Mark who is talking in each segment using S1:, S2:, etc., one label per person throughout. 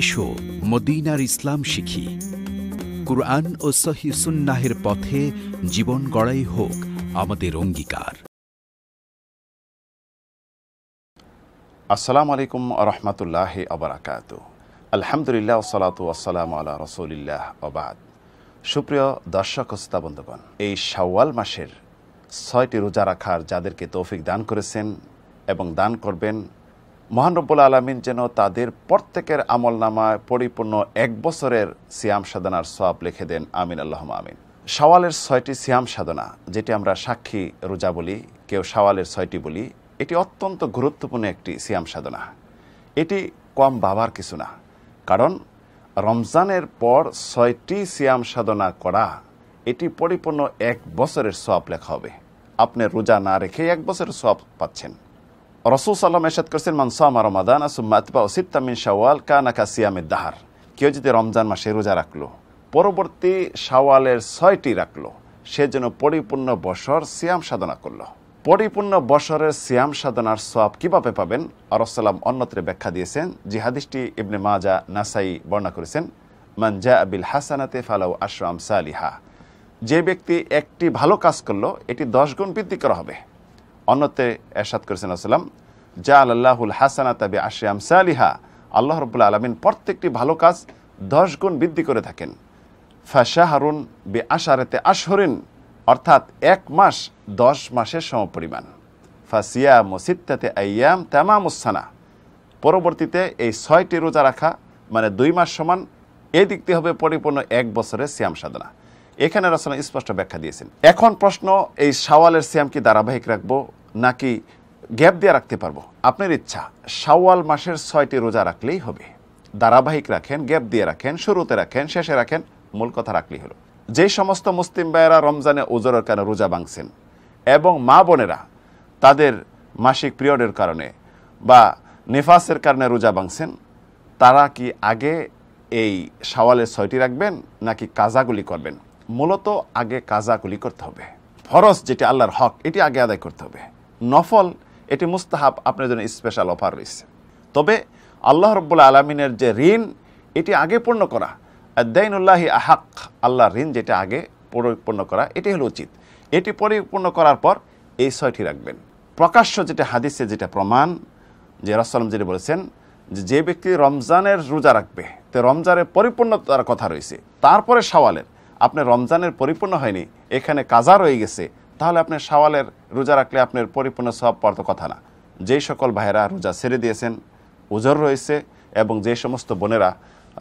S1: এসো মদিনার ইসলাম শিখি কুরআন ও সহি সুন্নাহের পথে জীবন গড়াই হোক আমাদের অঙ্গীকার আসসালামু আলাইকুম রহমতুল্লাহ আবরাকাত আলহামদুলিল্লাহ সালাতু আসসালাম আল্লাহ রসুলিল্লাহ আবাদ সুপ্রিয় দর্শক বন্ধুগণ এই শাওয়াল মাসের ছয়টি রোজা রাখার যাদেরকে তৌফিক দান করেছেন এবং দান করবেন মহানব্বুল আলমিন যেন তাদের প্রত্যেকের আমল নামায় পরিপূর্ণ এক বছরের সিয়াম সাধনার সব লিখে দেন আমিন আল্লাহ আমিন সওয়ালের ছয়টি সিয়াম সাধনা যেটি আমরা সাক্ষী রোজা বলি কেউ সওয়ালের ছয়টি বলি এটি অত্যন্ত গুরুত্বপূর্ণ একটি সিয়াম সাধনা এটি কম বাবার কিছু না কারণ রমজানের পর ছয়টি সিয়াম সাধনা করা এটি পরিপূর্ণ এক বছরের সব লেখা হবে আপনি রোজা না রেখে এক বছরের সব পাচ্ছেন রসুল সাল্লাম এরশাদ করেছেন মানসাম রমাদান আসুম্মা আতবা ওসিদ তামিন শাওয়াল কানাকা সিয়ামের দাহার কেউ যদি রমজান মাসে রোজা রাখলো পরবর্তী শাওয়ালের ছয়টি রাখলো সে যেন পরিপূর্ণ বছর সিয়াম সাধনা করলো পরিপূর্ণ বছরের সিয়াম সাধনার সব কিভাবে পাবেন আরসালাম অন্যত্রে ব্যাখ্যা দিয়েছেন জিহাদিসটি ইবনে মাজা নাসাই বর্ণনা করেছেন মানজা আবিল হাসানাতে ফালাউ আশরাম সালিহা যে ব্যক্তি একটি ভালো কাজ করলো এটি দশ গুণ বৃদ্ধি করা হবে অন্যতে এরশাদ করেছেন আসসালাম যা আল্লাহুল হাসানা তাবি আশিয়াম সালিহা আল্লাহ রবুল্লা আলমিন প্রত্যেকটি ভালো কাজ দশ গুণ বৃদ্ধি করে থাকেন ফাশাহারুন বে আশারেতে আশহরিন অর্থাৎ এক মাস দশ মাসের সমপরিমাণ ফাসিয়া মসিদ্দাতে আইয়াম তামামুসানা পরবর্তীতে এই ছয়টি রোজা রাখা মানে দুই মাস সমান এই দিকটি হবে পরিপূর্ণ এক বছরের শ্যাম সাধনা এখানে রচনা স্পষ্ট ব্যাখ্যা দিয়েছেন এখন প্রশ্ন এই সাওয়ালের শ্যাম কি ধারাবাহিক রাখবো নাকি গ্যাপ দিয়ে রাখতে পারবো আপনার ইচ্ছা শাওয়াল মাসের ছয়টি রোজা রাখলেই হবে ধারাবাহিক রাখেন গ্যাপ দিয়ে রাখেন শুরুতে রাখেন শেষে রাখেন মূল কথা রাখলেই হলো যে সমস্ত মুসলিম ভাইয়েরা রমজানে ওজোরের কারণে রোজা ভাঙছেন এবং মা বোনেরা তাদের মাসিক পিরিয়ডের কারণে বা নেফাসের কারণে রোজা ভাঙছেন তারা কি আগে এই সাওয়ালের ছয়টি রাখবেন নাকি কাজাগুলি করবেন মূলত আগে কাজাগুলি করতে হবে ফরজ যেটি আল্লাহর হক এটি আগে আদায় করতে হবে নফল এটি মুস্তাহাব আপনার জন্য স্পেশাল অফার রয়েছে তবে আল্লাহ রব্বুল আলমিনের যে ঋণ এটি আগে পূর্ণ করা আদাইনুল্লাহি আহাক আল্লাহ ঋণ যেটা আগে পরিপূর্ণ করা এটি হলো উচিত এটি পরিপূর্ণ করার পর এই ছয়টি রাখবেন প্রকাশ্য যেটা হাদিসে যেটা প্রমাণ যে রাসলাম যেটা বলেছেন যে ব্যক্তি রমজানের রোজা রাখবে তো রমজানের পরিপূর্ণ তার কথা রয়েছে তারপরে সওয়ালের আপনি রমজানের পরিপূর্ণ হয়নি এখানে কাজা রয়ে গেছে তাহলে আপনি সাওয়ালের রোজা রাখলে আপনার পরিপূর্ণ সব পাওয়ার কথা না যেই সকল ভাইরা রোজা ছেড়ে দিয়েছেন উজর রয়েছে এবং যে সমস্ত বোনেরা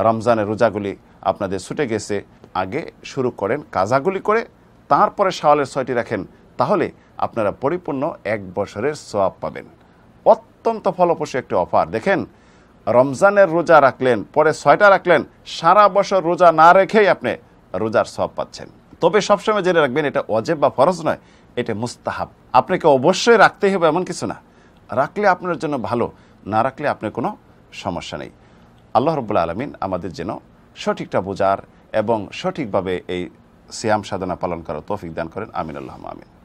S1: রমজানের রোজাগুলি আপনাদের ছুটে গেছে আগে শুরু করেন কাজাগুলি করে তারপরে সাওয়ালের ছয়টি রাখেন তাহলে আপনারা পরিপূর্ণ এক বছরের সোয়াব পাবেন অত্যন্ত ফলপ্রসূ একটি অফার দেখেন রমজানের রোজা রাখলেন পরে ছয়টা রাখলেন সারা বছর রোজা না রেখেই আপনি রোজার সোয়াব পাচ্ছেন তবে সবসময় জেনে রাখবেন এটা অজেব বা ফরজ নয় এটা মুস্তাহাব আপনাকে অবশ্যই রাখতেই হবে এমন কিছু না রাখলে আপনার জন্য ভালো না রাখলে আপনার কোনো সমস্যা নেই আল্লাহ রব্বুল আলমিন আমাদের যেন সঠিকটা বোঝার এবং সঠিকভাবে এই সিয়াম সাধনা পালন করার তৌফিক দান করেন আমিন আল্লাহ আমিন